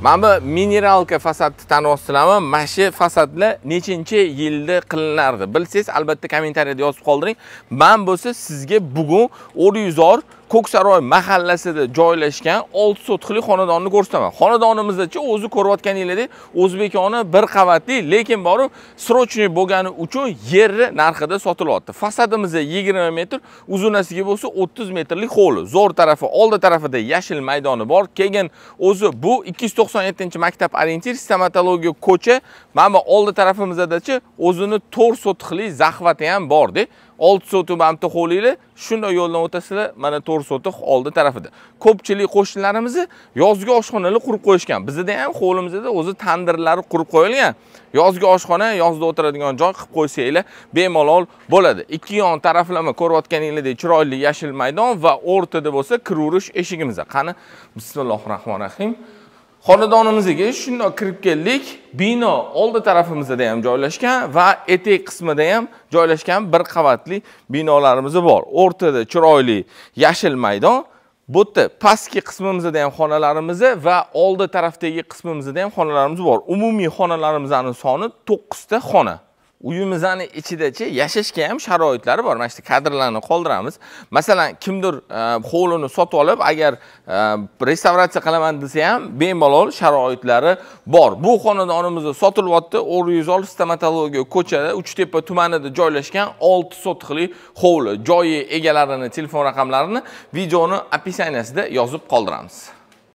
mana bu mineralka fasadni tan ostidaman mana shu fasadlar nechinchi yilda qilinardi bilsangiz albatta kommentariyada yozib qoldiring man bo'lsa sizga bugun o'ri ko'ksaroy mahallasida joylashgan olti sotixli xonadonni ko'rsataman xonadonimizdachi o'zi ko'rayotganingizdek o'zbekona bir qavatli lekin borib срочный bo'lgani uchun yerni narxida sotilyapti fasadimizda yigirma metr uzunasiga bo'lsa o'ttiz metrlik hovli zo'r tarafi oldi tarafida yashil maydoni bor keyin o'zi bu ikki yuz to'qson yettinchi maktab orientir stomatologiya ko'cha mana bu oldi tarafimizdachi o'zini to'rt sotixli zaxvati ham borda olti sotim amta hovlinglar shunday yo'ldan o'tasizlar mana to'rt sotix oldi tarafida ko'pchilik qo'shnilarimizni yozgi oshxonalar qurib qo'yishgan bizda ham hovlimizda o'zi tandirlari qurib qo'yilgan yozgi oshxona yozda o'tiradigan joy qilib qo'ysanglar bemalol bo'ladi ikki yon taraflama ko'rayotganinglardek chiroyli yashil maydon va o'rtada bo'lsa kiraverish eshigimiz qani bismillahi rohmanir rohim xonadonimizga shundoq kirib keldik bino oldi tarafimizda ham joylashgan va etek qismida ham joylashgan bir qavatli binolarimiz bor o'rtada chiroyli yashil maydon bu yerda pastki qismimizda ham xonalarimiz va oldi tarafdagi qismimizda ham xonalarimiz bor umumiy xonalarimizni soni to'qqizta xona uyimizni ichidachi yashashga ham sharoitlari bor mana shu kadrlarni qoldiramiz masalan kimdir e, hovlini sotib olib agar e, restavratsiya qilaman desa ham bemalol sharoitlari bor bu xonadonimizda sotilyapti o'g'ri yuz olti stomatologiya ko'chada uchtepa tumanida joylashgan olti sotixli hovli joyi egalarini telefon raqamlarini videoni описаниясida yozib qoldiramiz